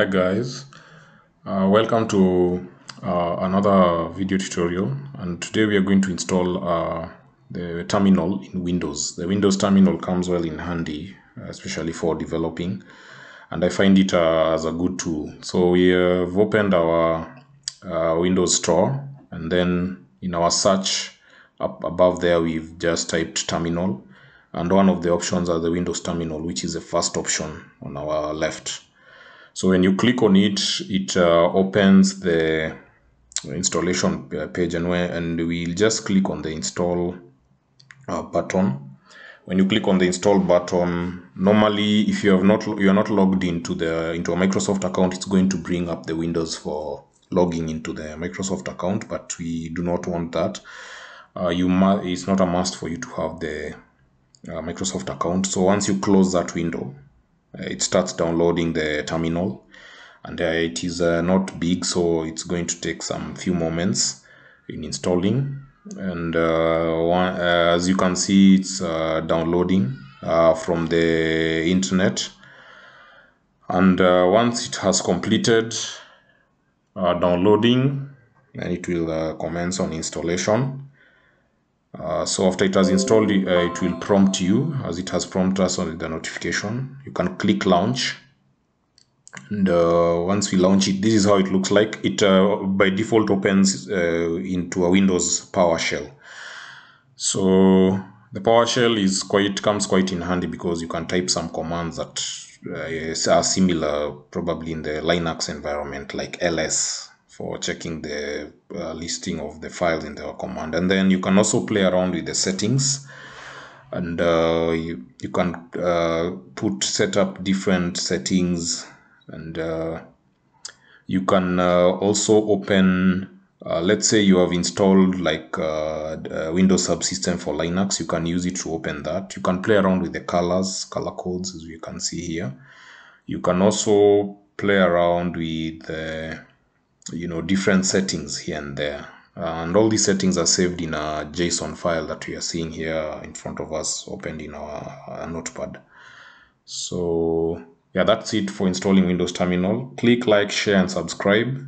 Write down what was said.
hi guys uh, welcome to uh, another video tutorial and today we are going to install uh, the terminal in windows the windows terminal comes well in handy especially for developing and i find it uh, as a good tool so we have opened our uh, windows store and then in our search up above there we've just typed terminal and one of the options are the windows terminal which is the first option on our left so when you click on it, it uh, opens the installation uh, page and, we, and we'll just click on the install uh, button. When you click on the install button, normally if you have not you are not logged into the into a Microsoft account, it's going to bring up the windows for logging into the Microsoft account, but we do not want that. Uh, you it's not a must for you to have the uh, Microsoft account. So once you close that window, uh, it starts downloading the terminal and uh, it is uh, not big so it's going to take some few moments in installing and uh, one, uh, as you can see it's uh, downloading from the internet and once it has completed downloading and it will commence on installation uh, so after it has installed, uh, it will prompt you as it has prompted us on the notification. You can click launch. And uh, once we launch it, this is how it looks like. It uh, by default opens uh, into a Windows PowerShell. So the PowerShell is quite comes quite in handy because you can type some commands that are similar probably in the Linux environment like ls for checking the uh, listing of the file in the command and then you can also play around with the settings and uh, you, you can uh, put set up different settings and uh, you can uh, also open uh, let's say you have installed like Windows subsystem for Linux you can use it to open that you can play around with the colors color codes as you can see here you can also play around with the you know different settings here and there uh, and all these settings are saved in a JSON file that we are seeing here in front of us opened in our, our uh, notepad so yeah that's it for installing Windows Terminal click like share and subscribe